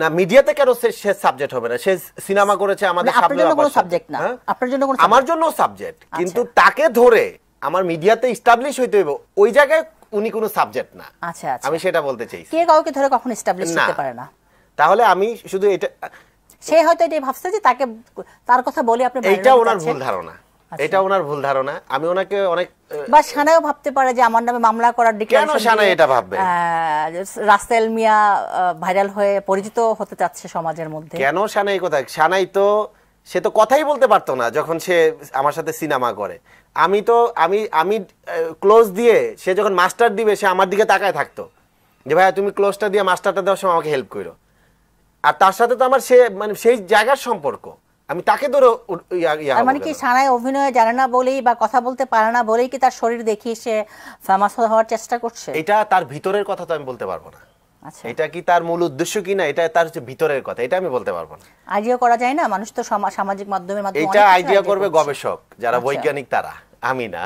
[SPEAKER 2] না মিডিয়াতে কেন সে সে সাবজেক্ট হবে না সে সিনেমা করেছে মানে আমাদের সামনে আপনার জন্য কোনো সাবজেক্ট না হ্যাঁ? আপনার জন্য কোনো আমার জন্য সাবজেক্ট আচ্ছা। কিন্তু তাকে ধরে আমার মিডিয়াতে এস্টাবলিশ হইতে হইব ওই জায়গায় উনি কোনো সাবজেক্ট না আচ্ছা, আচ্ছা আমি সেটা বলতে চাই কে
[SPEAKER 1] কাউকে ধরে কখন এস্টাবলিশ করতে পারে না
[SPEAKER 2] তাহলে আমি শুধু এটা
[SPEAKER 1] সে হয়তো এটাই ভাবছে যে তাকে তার কথা বলে আপনি এটা ওনার ভুল
[SPEAKER 2] ধারণা আচ্ছা। এটা ওনার ভুল ধারণা আমি ওনাকে অনেক
[SPEAKER 1] বা সানায়ও ভাবতে পারে যে আমার নামে মামলা করার ডিক্লারেশন কেন সানায় এটা ভাববে রাসেল মিয়া ভাইরাল হয়ে পরিচিত হতে চাচ্ছে সমাজের মধ্যে কেন
[SPEAKER 2] সানাই কথা সানাই তো সে তো কথাই বলতে পারতো না যখন সে আমার সাথে সিনেমা করে আমি তো আমি আমি ক্লোজ দিয়ে সে যখন মাস্টার দিবে সে আমার দিকে তাকায় থাকতো যে ভাইয়া তুমি ক্লোজটা দিয়ে মাস্টারটা দেওয়ার সময় আমাকে হেল্প করো আর তার সাথে তো আমার সে মানে সেই জায়গার সম্পর্ক আমি তাকে ধরো মানে কি
[SPEAKER 1] সানায় অভিনয় জানে না বলেই বা কথা বলতে পারে না বলেই কি তার শরীর দেখিয়ে সে ফেমাস হওয়ার চেষ্টা করছে
[SPEAKER 2] এটা তার ভিতরের কথা তো আমি বলতে পারবো না আচ্ছা। এটা কি তার মূল উদ্দেশ্য কি না এটা তার হচ্ছে ভিতরের কথা এটা আমি বলতে পারবো না
[SPEAKER 1] আইডিয়া করা যায় না মানুষ তো সামাজিক মাধ্যমের মাধ্যমে এটা আইডিয়া করবে গবেষক
[SPEAKER 2] যারা আচ্ছা। বৈজ্ঞানিক তারা আমি না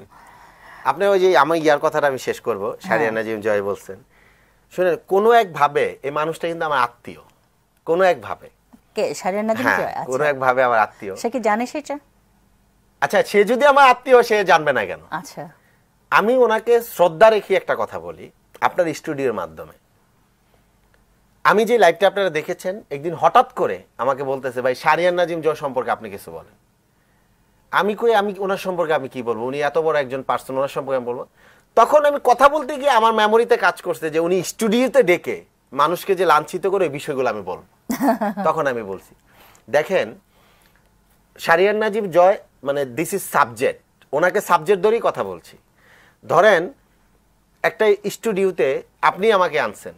[SPEAKER 2] [laughs] আপনি ওই যে আমার ইয়ার কথাটা আমি শেষ করব সারিয়ানা হ্যাঁ। জিম জয় বলছেন শুনে কোনো একভাবে এই মানুষটা কিন্তু আমার আত্মীয় কোনো একভাবে
[SPEAKER 1] কে সারিয়া হ্যাঁ, আচ্ছা। কোনো
[SPEAKER 2] একভাবে আমার আত্মীয় সে
[SPEAKER 1] কি জানে সেটা
[SPEAKER 2] আচ্ছা সে যদি আমার আত্মীয় সে জানবে না কেন আচ্ছা আমি ওনাকে শ্রদ্ধা রেখে একটা কথা বলি আপনার স্টুডিওর মাধ্যমে আমি যে লাইভটা আপনারা দেখেছেন একদিন হঠাৎ করে আমাকে বলতেছে ভাই সারিয়ান নাজিম জয় সম্পর্কে আপনি কিছু বলেন আমি কই আমি ওনার সম্পর্কে আমি কি বলবো উনি এত বড় একজন পার্সন ওনার সম্পর্কে আমি বলবো তখন আমি কথা বলতে গিয়ে আমার মেমোরিতে কাজ করছে যে উনি স্টুডিওতে ডেকে মানুষকে যে লাঞ্ছিত করে এই বিষয়গুলো আমি বলব [laughs] তখন আমি বলছি দেখেন সারিয়ান নাজিব জয় মানে দিস ইজ সাবজেক্ট ওনাকে সাবজেক্ট ধরেই কথা বলছি ধরেন একটা স্টুডিওতে আপনি আমাকে আনছেন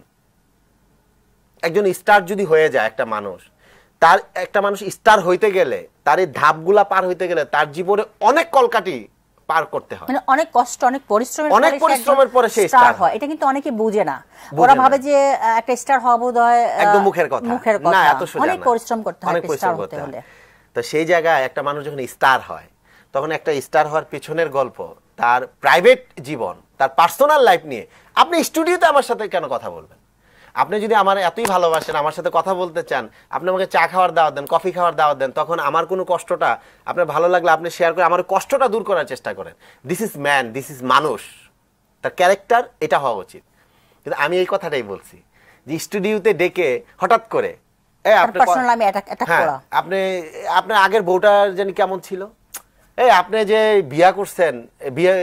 [SPEAKER 2] একজন স্টার যদি হয়ে যায় একটা মানুষ তার একটা মানুষ স্টার হইতে গেলে তার এই ধাপগুলা পার হইতে গেলে তার জীবনে অনেক কলকাটি পার করতে হয় মানে
[SPEAKER 1] অনেক কষ্ট অনেক পরিশ্রমের অনেক পরিশ্রমের পরে সে স্টার হয় এটা কিন্তু অনেকে বুঝে না ওরা ভাবে যে একটা স্টার হওয়া বোধহয় একদম মুখের কথা মুখের কথা না এত সোজা অনেক পরিশ্রম করতে হয় স্টার হতে হলে
[SPEAKER 2] তো সেই জায়গায় একটা মানুষ যখন স্টার হয় তখন একটা স্টার হওয়ার পেছনের গল্প তার প্রাইভেট জীবন তার পার্সোনাল লাইফ নিয়ে আপনি স্টুডিওতে আমার সাথে কেন কথা বলবেন আপনি যদি আমার এতই ভালোবাসেন আমার সাথে কথা বলতে চান আপনি আমাকে চা খাওয়ার দাওয়াত দেন কফি খাওয়ার দাওয়াত দেন তখন আমার কোনো কষ্টটা আপনার ভালো লাগলে আপনি শেয়ার করে আমার কষ্টটা দূর করার চেষ্টা করেন this is man this is মানুষ তার ক্যারেক্টার এটা হওয়া উচিত কিন্তু আমি এই কথাটাই বলছি যে স্টুডিওতে ডেকে হঠাৎ করে হ্যাঁ, আপনি আপনার আগের বউটার জানি কেমন ছিল এই আপনি যে বিয়া করছেন বিয়ে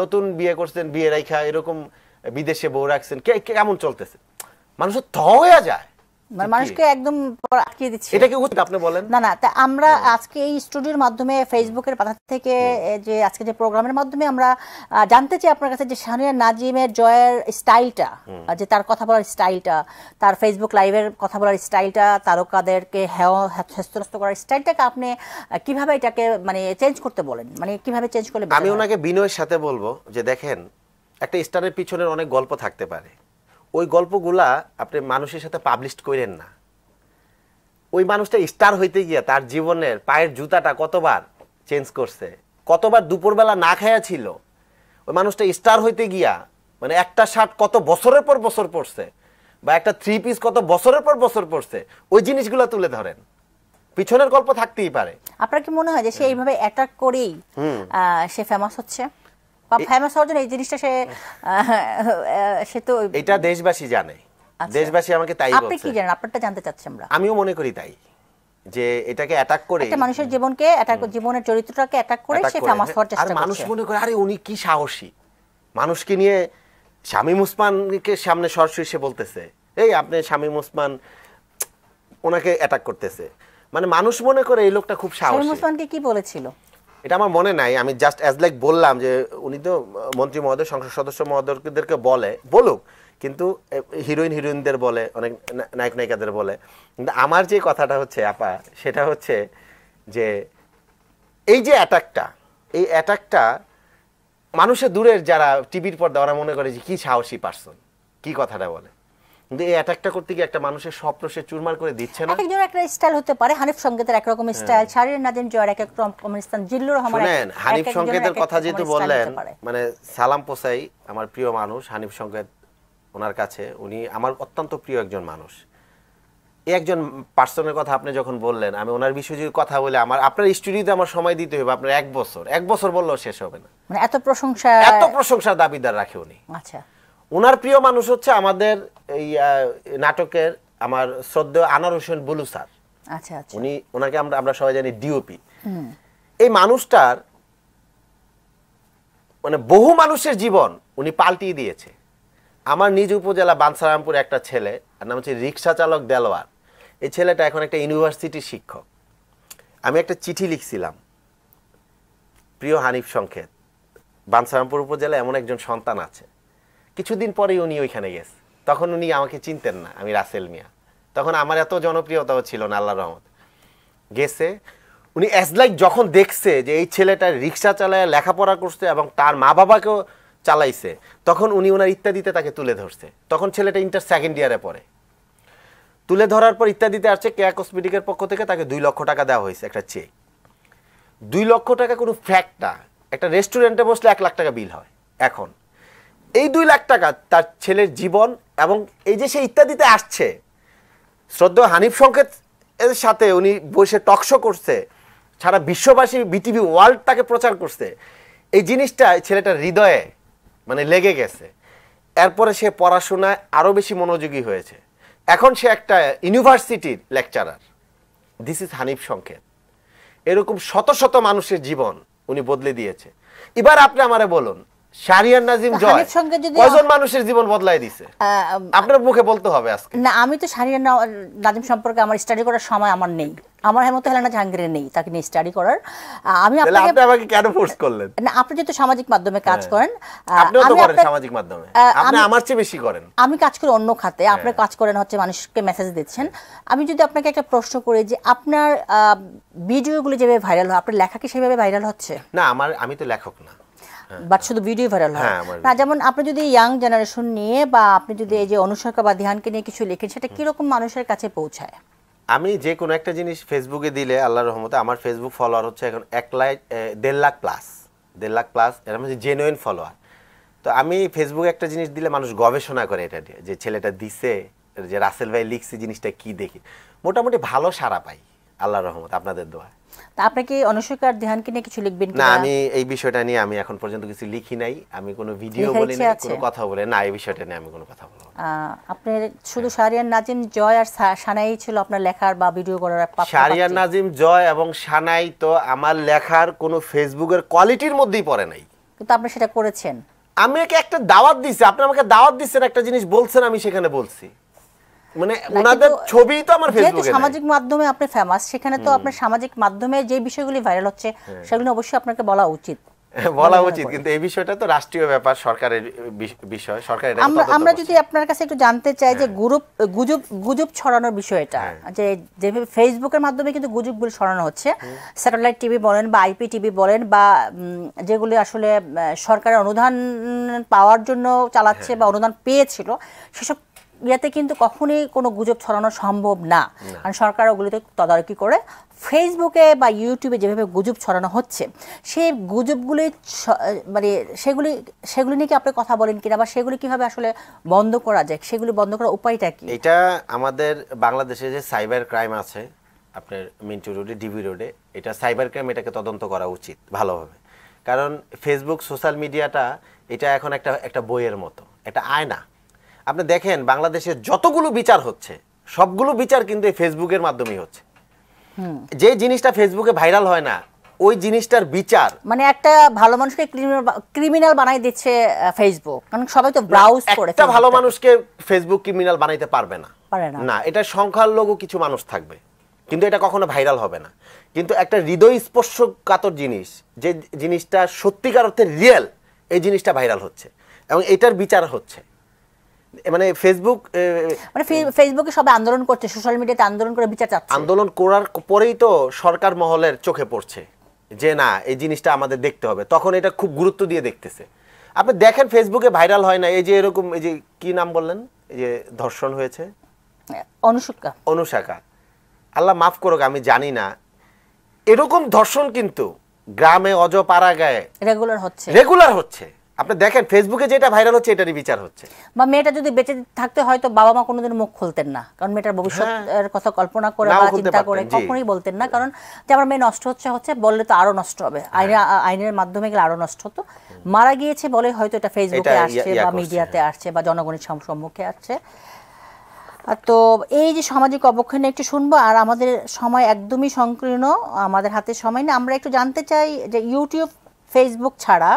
[SPEAKER 2] নতুন বিয়ে করছেন বিয়ে রাইখা এরকম বিদেশে বউ রাখছেন কেমন চলতেছে মানুষ থ হয়ে যায়
[SPEAKER 1] মানে মানুষকে একদম আটকিয়ে দিচ্ছে এটা কি আপনি বলেন না না তা আমরা আজকে এই স্টুডিওর মাধ্যমে ফেসবুকের পাতা থেকে যে আজকে যে প্রোগ্রামের মাধ্যমে আমরা জানতে চাই আপনার কাছে যে শাহরিয়া নাজিমের জয়ের স্টাইলটা যে তার কথা বলার স্টাইলটা তার ফেসবুক লাইভের কথা বলার স্টাইলটা তারকাদেরকে হেয় হেস্তস্ত করার স্টাইলটাকে আপনি কিভাবে এটাকে মানে চেঞ্জ করতে বলেন মানে কিভাবে চেঞ্জ করলে আমি
[SPEAKER 2] ওনাকে বিনয়ের সাথে বলবো যে দেখেন একটা স্টারের পিছনের অনেক গল্প থাকতে পারে ওই গল্পগুলা আপনি মানুষের সাথে পাবলিশ করেন না ওই মানুষটা স্টার হইতে গিয়া তার জীবনের পায়ের জুতাটা কতবার চেঞ্জ করছে কতবার দুপুরবেলা না খায়া ছিল ওই মানুষটা স্টার হইতে গিয়া মানে একটা শার্ট কত বছরের পর বছর পড়ছে বা একটা থ্রি পিস কত বছরের পর বছর পড়ছে ওই জিনিসগুলো তুলে ধরেন পিছনের গল্প থাকতেই পারে
[SPEAKER 1] আপনার কি মনে হয় যে সে এইভাবে অ্যাটাক করেই সে ফেমাস হচ্ছে ফেমাস হওয়ার জন্য এই জিনিসটা সে সে তো এটা
[SPEAKER 2] দেশবাসী জানে আচ্ছা। দেশবাসী আমাকে তাই বলছে আপনি কি
[SPEAKER 1] জানেন আপনারটা জানতে চাচ্ছি আমরা
[SPEAKER 2] আমিও মনে করি তাই যে এটাকে অ্যাটাক করে একটা
[SPEAKER 1] মানুষের জীবনকে অ্যাটাক জীবনের চরিত্রটাকে অ্যাটাক করে সে ফেমাস হওয়ার হ্যাঁ। চেষ্টা করছে মানুষ মনে
[SPEAKER 2] করে আরে উনি কি সাহসী মানুষকে নিয়ে শামীম ওসমানকে সামনে সরসরি সে বলতেছে এই আপনি শামীম ওসমান ওনাকে অ্যাটাক করতেছে মানে মানুষ মনে করে এই লোকটা খুব সাহসী মুসমানকে
[SPEAKER 1] ওসমানকে কি বলেছিল
[SPEAKER 2] এটা আমার মনে নাই আমি জাস্ট অ্যাজ লাইক বললাম যে উনি তো মন্ত্রী মহোদয় সংসদ সদস্য মহোদয়দেরকে বলে বলুক কিন্তু হিরোইন হিরোইনদের বলে অনেক নায়ক নায়িকাদের বলে কিন্তু আমার যে কথাটা হচ্ছে আপা সেটা হচ্ছে যে এই যে অ্যাটাকটা এই অ্যাটাকটা মানুষের দূরের যারা টিভির পর্দা ওরা মনে করে যে কী সাহসী পার্সন কি কথাটা বলে কিন্তু এই অ্যাটাকটা করতে গিয়ে একটা মানুষের স্বপ্ন সে চুরমার করে দিচ্ছে না একজন
[SPEAKER 1] একটা স্টাইল হতে পারে হানিফ সংকেতের একরকম স্টাইল হ্যাঁ। শারীর নাদিম এক এক রকম জিল্লুর রহমান শুনেন হানিফ সংকেতের কথা যেহেতু বললেন
[SPEAKER 2] মানে সালাম পোসাই আমার প্রিয় মানুষ হানিফ সংকেত ওনার কাছে উনি আমার অত্যন্ত প্রিয় একজন মানুষ একজন পার্সনের কথা আপনি যখন বললেন আমি ওনার বিষয়ে যদি কথা বলে আমার আপনার স্টুডিওতে আমার সময় দিতে হবে আপনার এক বছর এক বছর বললেও শেষ হবে না
[SPEAKER 1] মানে এত প্রশংসা এত
[SPEAKER 2] প্রশংসার দাবিদার রাখে উনি আচ্ছা ওনার প্রিয় মানুষ হচ্ছে আমাদের এই নাটকের আমার শ্রদ্ধেয় আনার হোসেন বুলু স্যার আচ্ছা, আচ্ছা। উনি ওনাকে আমরা আমরা সবাই জানি ডিওপি এই মানুষটার মানে বহু মানুষের জীবন উনি পাল্টিয়ে দিয়েছে আমার নিজ উপজেলা বানসারামপুর একটা ছেলে আর নাম হচ্ছে রিক্সা চালক দেলোয়ার এই ছেলেটা এখন একটা ইউনিভার্সিটির শিক্ষক আমি একটা চিঠি লিখছিলাম প্রিয় হানিফ সংকেত বানসারামপুর উপজেলা এমন একজন সন্তান আছে কিছুদিন পরেই উনি ওইখানে গেছে তখন উনি আমাকে চিনতেন না আমি রাসেল মিয়া তখন আমার এত জনপ্রিয়তাও ছিল না আল্লাহ রহমত গেছে উনি অ্যাজ লাইক যখন দেখছে যে এই ছেলেটা রিক্সা চালায় লেখাপড়া করছে এবং তার মা বাবাকেও চালাইছে তখন উনি ওনার ইত্যাদিতে তাকে তুলে ধরছে তখন ছেলেটা ইন্টার সেকেন্ড ইয়ারে পড়ে তুলে ধরার পর ইত্যাদিতে আসছে কেয়া কসমেটিকের পক্ষ থেকে তাকে দুই লক্ষ টাকা দেওয়া হয়েছে একটা চেক দুই লক্ষ টাকা কোনো ফ্যাক্ট না একটা রেস্টুরেন্টে বসলে এক লাখ টাকা বিল হয় এখন এই দুই লাখ টাকা তার ছেলের জীবন এবং এই যে সে ইত্যাদিতে আসছে শ্রদ্ধা হানিফ সংকেত এর সাথে উনি বসে টকশো করছে সারা বিশ্ববাসী বিটিভি ওয়ার্ল্ড তাকে প্রচার করছে এই জিনিসটা ছেলেটার হৃদয়ে মানে লেগে গেছে এরপরে সে পড়াশোনায় আরও বেশি মনোযোগী হয়েছে এখন সে একটা ইউনিভার্সিটির লেকচারার দিস ইজ হানিফ সংকেত এরকম শত শত মানুষের জীবন উনি বদলে দিয়েছে এবার আপনি আমারে বলুন শারিয়ার নাজিম জয় কয়জন মানুষের জীবন দিছে আপনার মুখে বলতে হবে আজকে
[SPEAKER 1] না আমি তো শারিয়ার নাজিম সম্পর্কে আমার স্টাডি করার সময় আমার নেই আমার হেমন্ত হেলানা জাহাঙ্গীরের নেই তাকে নিয়ে স্টাডি করার আমি আপনাকে আপনি
[SPEAKER 2] আমাকে কেন ফোর্স করলেন
[SPEAKER 1] না আপনি যেহেতু সামাজিক মাধ্যমে কাজ হ্যাঁ। করেন আপনিও তো করেন সামাজিক
[SPEAKER 2] মাধ্যমে আপনি আমার চেয়ে বেশি করেন
[SPEAKER 1] আমি কাজ করি অন্য খাতে হ্যাঁ। আপনি কাজ করেন হচ্ছে মানুষকে মেসেজ দিচ্ছেন হ্যাঁ। আমি যদি আপনাকে একটা প্রশ্ন করি যে আপনার ভিডিওগুলো যেভাবে ভাইরাল হয় আপনার লেখা কি সেভাবে ভাইরাল হচ্ছে
[SPEAKER 2] না আমার আমি তো লেখক না হ্যাঁ, বাট শুধু ভিডিও ভাইরাল হয় হ্যাঁ, না
[SPEAKER 1] যেমন আপনি যদি ইয়াং জেনারেশন নিয়ে বা আপনি যদি এই যে অনুসরকা বা ধ্যানকে নিয়ে কিছু লেখেন সেটা কিরকম মানুষের কাছে পৌঁছায়
[SPEAKER 2] আমি যে কোনো একটা জিনিস ফেসবুকে দিলে আল্লাহর রহমতে আমার ফেসবুক ফলোয়ার হচ্ছে এখন এক লাখ দেড় লাখ প্লাস দেড় লাখ প্লাস এরকম হচ্ছে জেনুইন ফলোয়ার তো আমি ফেসবুকে একটা জিনিস দিলে মানুষ গবেষণা করে এটা যে ছেলেটা দিছে যে রাসেল ভাই লিখছে জিনিসটা কি দেখি মোটামুটি ভালো সারা পাই আল্লাহর রহমত আপনাদের দোয়া
[SPEAKER 1] তা আপনি কি অনস্বীকার ধ্যানকে নিয়ে কিছু লিখবেন না আমি
[SPEAKER 2] এই বিষয়টা নিয়ে আমি এখন পর্যন্ত কিছু লিখি নাই আমি কোনো ভিডিও বলি না কোনো কথা বলে না এই বিষয়টা নিয়ে আমি কোনো কথা
[SPEAKER 1] বলবো আপনার শুধু শারিয়ান নাজিম জয় আর শানাই ছিল আপনার লেখার বা ভিডিও করার পাপ শারিয়ান
[SPEAKER 2] নাজিম জয় এবং শানাই তো আমার লেখার কোনো ফেসবুকের কোয়ালিটির মধ্যেই পড়ে নাই
[SPEAKER 1] কিন্তু আপনি সেটা করেছেন
[SPEAKER 2] আমি একটা দাওয়াত দিছি আপনি আমাকে দাওয়াত দিচ্ছেন একটা জিনিস বলছেন আমি সেখানে বলছি মানে সামাজিক
[SPEAKER 1] মাধ্যমে আপনি ফেমাস সেখানে তো আপনার সামাজিক মাধ্যমে যে বিষয়গুলি ভাইরাল হচ্ছে হ্যাঁ। সেগুলো অবশ্যই আপনাকে বলা উচিত
[SPEAKER 2] হ্যাঁ, কিন্তু
[SPEAKER 1] আপনার কাছে একটু জানতে চাই যে হ্যাঁ। গুজব ছড়ানোর বিষয়টা যে যেভাবে ফেসবুকের মাধ্যমে কিন্তু গুজবগুলো ছড়ানো হচ্ছে স্যাটেলাইট টিভি বলেন বা আইপি টিভি বলেন বা যেগুলি আসলে সরকারের অনুদান পাওয়ার জন্য চালাচ্ছে বা অনুদান পেয়েছিল সেসব ইয়াতে কিন্তু কখনোই কোনো গুজব ছড়ানো সম্ভব না কারণ সরকার ওগুলোতে তদারকি করে ফেসবুকে বা ইউটিউবে যেভাবে গুজব ছড়ানো হচ্ছে সেই গুজবগুলি মানে সেগুলি সেগুলি নিয়ে কি আপনি কথা বলেন কিনা বা সেগুলি কিভাবে আসলে বন্ধ করা যায় সেগুলি বন্ধ করার উপায়টা কি
[SPEAKER 2] এটা আমাদের বাংলাদেশে যে সাইবার ক্রাইম আছে আপনার মিন্টু রোডে ডিবি রোডে এটা সাইবার ক্রাইম এটাকে তদন্ত করা উচিত ভালোভাবে কারণ ফেসবুক সোশ্যাল মিডিয়াটা এটা এখন একটা একটা বইয়ের মতো এটা আয়না আপনি দেখেন বাংলাদেশের যতগুলো বিচার হচ্ছে সবগুলো বিচার কিন্তু ফেসবুকের মাধ্যমেই হচ্ছে যে জিনিসটা ফেসবুকে ভাইরাল হয় না ওই জিনিসটার বিচার
[SPEAKER 1] মানে একটা ভালো মানুষকে ক্রিমিনাল বানাই দিচ্ছে ফেসবুক কারণ সবাই তো ব্রাউজ করে একটা ভালো
[SPEAKER 2] মানুষকে ফেসবুক ক্রিমিনাল বানাইতে পারবে না না এটা সংখ্যার সংখ্যালঘু কিছু মানুষ থাকবে কিন্তু এটা কখনো ভাইরাল হবে না কিন্তু একটা হৃদয় স্পর্শ কাতর জিনিস যে জিনিসটা সত্যিকার অর্থে রিয়েল এই জিনিসটা ভাইরাল হচ্ছে এবং এটার বিচার হচ্ছে মানে ফেসবুক
[SPEAKER 1] মানে ফেসবুকে সবাই আন্দোলন করছে সোশ্যাল মিডিয়াতে আন্দোলন করে বিচার চাচ্ছে
[SPEAKER 2] আন্দোলন করার পরেই তো সরকার মহলের চোখে পড়ছে যে না এই জিনিসটা আমাদের দেখতে হবে তখন এটা খুব গুরুত্ব দিয়ে দেখতেছে আপনি দেখেন ফেসবুকে ভাইরাল হয় না এই যে এরকম এই যে কি নাম বললেন এই যে ধর্ষণ হয়েছে অনুশাখা অনুশাখা আল্লাহ মাফ করুক আমি জানি না এরকম ধর্ষণ কিন্তু গ্রামে অজপাড়া গায়ে
[SPEAKER 1] রেগুলার হচ্ছে রেগুলার
[SPEAKER 2] হচ্ছে আপনি দেখেন ফেসবুকে যেটা ভাইরাল হচ্ছে এটারই বিচার হচ্ছে
[SPEAKER 1] বা মেয়েটা যদি বেঁচে থাকতে হয়তো বাবা মা কোনোদিন মুখ খুলতেন না কারণ মেয়েটার হ্যাঁ। ভবিষ্যতের কথা কল্পনা করে বা চিন্তা করে কখনোই বলতেন না কারণ যে আমার মেয়ে নষ্ট হচ্ছে হচ্ছে বললে তো আরো নষ্ট হবে হ্যাঁ। আইনের মাধ্যমে গেলে আরো নষ্ট হতো মারা গিয়েছে বলে হয়তো এটা ফেসবুকে আসছে বা মিডিয়াতে আসছে বা জনগণের সম্মুখে আসছে তো এই যে সামাজিক অবক্ষণে একটু শুনবো আর আমাদের সময় একদমই সংকীর্ণ আমাদের হাতে সময় না আমরা একটু জানতে চাই যে ইউটিউব ফেসবুক ছাড়া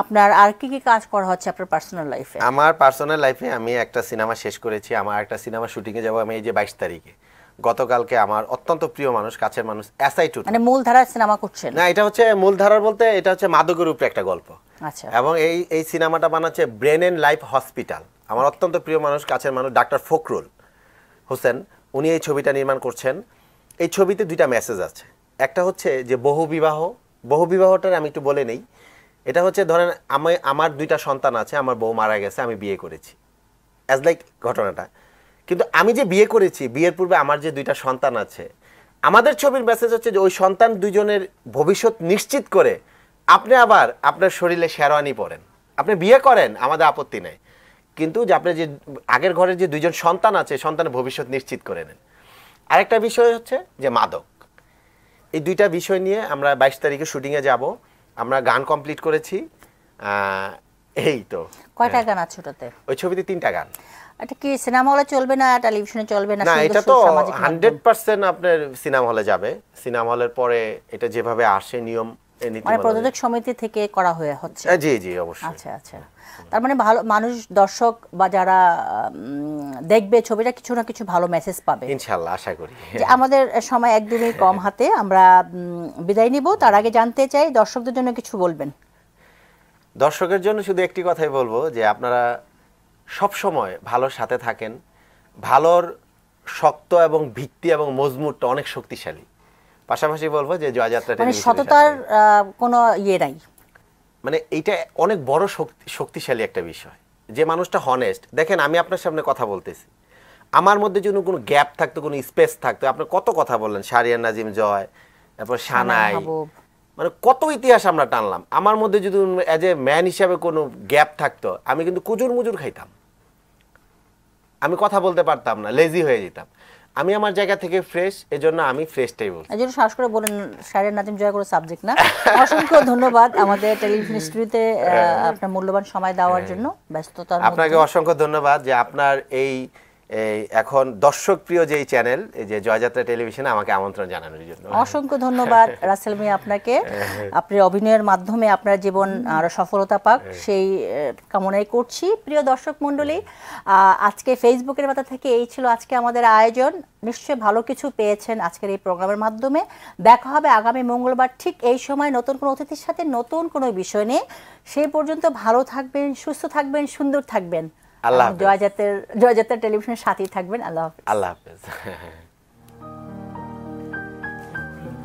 [SPEAKER 1] আপনার আর কি কি কাজ করা হচ্ছে আপনার পার্সোনাল লাইফে
[SPEAKER 2] আমার পার্সোনাল লাইফে আমি একটা সিনেমা শেষ করেছি আমার একটা সিনেমা শুটিংয়ে যাব আমি এই যে বাইশ তারিখে গতকালকে আমার অত্যন্ত প্রিয় মানুষ কাছের মানুষ এসআই টু
[SPEAKER 1] মানে মূলধারার সিনেমা করছেন না
[SPEAKER 2] এটা হচ্ছে মূলধারার বলতে এটা হচ্ছে মাদকের উপরে একটা গল্প আচ্ছা এবং এই এই সিনেমাটা বানাচ্ছে ব্রেন এন্ড লাইফ হসপিটাল আমার অত্যন্ত প্রিয় মানুষ কাছের মানুষ ডাক্তার ফখরুল হোসেন উনি এই ছবিটা নির্মাণ করছেন এই ছবিতে দুইটা মেসেজ আছে একটা হচ্ছে যে বহু বিবাহ বহুবিবাহটার আমি একটু বলে নেই এটা হচ্ছে ধরেন আমি আমার দুইটা সন্তান আছে আমার বউ মারা গেছে আমি বিয়ে করেছি অ্যাজ লাইক ঘটনাটা কিন্তু আমি যে বিয়ে করেছি বিয়ের পূর্বে আমার যে দুইটা সন্তান আছে আমাদের ছবির মেসেজ হচ্ছে যে ওই সন্তান দুজনের ভবিষ্যৎ নিশ্চিত করে আপনি আবার আপনার শরীরে শেরওয়ানি পড়েন আপনি বিয়ে করেন আমাদের আপত্তি নেই কিন্তু যে আপনার যে আগের ঘরের যে দুইজন সন্তান আছে সন্তানের ভবিষ্যৎ নিশ্চিত করে নেন আরেকটা বিষয় হচ্ছে যে মাদক এই দুইটা বিষয় নিয়ে আমরা বাইশ তারিখে শুটিংয়ে যাব আমরা গান কমপ্লিট করেছি এই তো কয়টা হ্যাঁ। গান আছে ওটাতে ওই ছবিতে তিনটা গান
[SPEAKER 1] এটা আচ্ছা, কি সিনেমা হলে চলবে না টেলিভিশনে চলবে না না এটা তো
[SPEAKER 2] 100% আপনার সিনেমা হলে যাবে সিনেমা হলের পরে এটা যেভাবে আসে নিয়ম মানে প্রযোজক
[SPEAKER 1] সমিতি থেকে করা হয়ে হচ্ছে জি জি অবশ্যই আচ্ছা আচ্ছা তার মানে ভালো মানুষ দর্শক বা যারা দেখবে ছবিটা কিছু না কিছু ভালো মেসেজ পাবে ইনশাআল্লাহ আশা করি যে আমাদের সময় একদমই কম হাতে আমরা বিদায় নিব তার আগে জানতে চাই দর্শকদের জন্য কিছু বলবেন
[SPEAKER 2] দর্শকের জন্য শুধু একটি কথাই বলবো যে আপনারা সব সময় ভালোর সাথে থাকেন ভালোর শক্ত এবং ভিত্তি এবং মজবুতটা অনেক শক্তিশালী পাশাপাশি বলবো যে জয়যাত্রা মানে সততার
[SPEAKER 1] কোনো ইয়ে নাই
[SPEAKER 2] মানে এইটা অনেক বড় শক্তি শক্তিশালী একটা বিষয় যে মানুষটা হনেস্ট দেখেন আমি আপনার সামনে কথা বলতেছি আমার মধ্যে যদি কোনো গ্যাপ থাকতো কোনো স্পেস থাকতো আপনি কত কথা বললেন সারিয়া নাজিম জয় তারপর সানাই মানে কত ইতিহাস আমরা টানলাম আমার মধ্যে যদি অ্যাজ এ ম্যান হিসাবে কোনো গ্যাপ থাকতো আমি কিন্তু কুজুর মুজুর খাইতাম আমি কথা বলতে পারতাম না লেজি হয়ে যেতাম আমি আমার জায়গা থেকে ফ্রেশ এজন্য আমি ফ্রেশটাই বলছি
[SPEAKER 1] এজন্য সাহস করে বলেন শায়রের নাজিম জয় করে সাবজেক্ট না অসংখ্য ধন্যবাদ আমাদের টেলিভিশন স্টুডিওতে হ্যাঁ। আপনার মূল্যবান সময় দেওয়ার হ্যাঁ। জন্য ব্যস্ততা আপনাকে
[SPEAKER 2] অসংখ্য ধন্যবাদ যে আপনার এই এই এখন দর্শক প্রিয় যেই চ্যানেল যে জয়যাত্রা টেলিভিশনে আমাকে আমন্ত্রণ জানানোর
[SPEAKER 1] জন্য অসংখ্য ধন্যবাদ রাসেল মিয়া আপনাকে আপনি অভিনয়ের মাধ্যমে আপনার জীবন আরো সফলতা পাক হ্যাঁ। সেই কামনাই করছি প্রিয় দর্শক মণ্ডলী আজকে ফেসবুকের পাতা থেকে এই ছিল আজকে আমাদের আয়োজন নিশ্চয়ই ভালো কিছু পেয়েছেন আজকের এই প্রোগ্রামের মাধ্যমে দেখা হবে আগামী মঙ্গলবার ঠিক এই সময় নতুন কোনো অতিথির সাথে নতুন কোনো বিষয় নিয়ে সেই পর্যন্ত ভালো থাকবেন সুস্থ থাকবেন সুন্দর থাকবেন আল্লাহ জয়জাতের জয়জাতের টেলিভিশনের সাথেই থাকবেন আল্লাহ আল্লাহ হাফেজ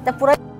[SPEAKER 1] তা পুরো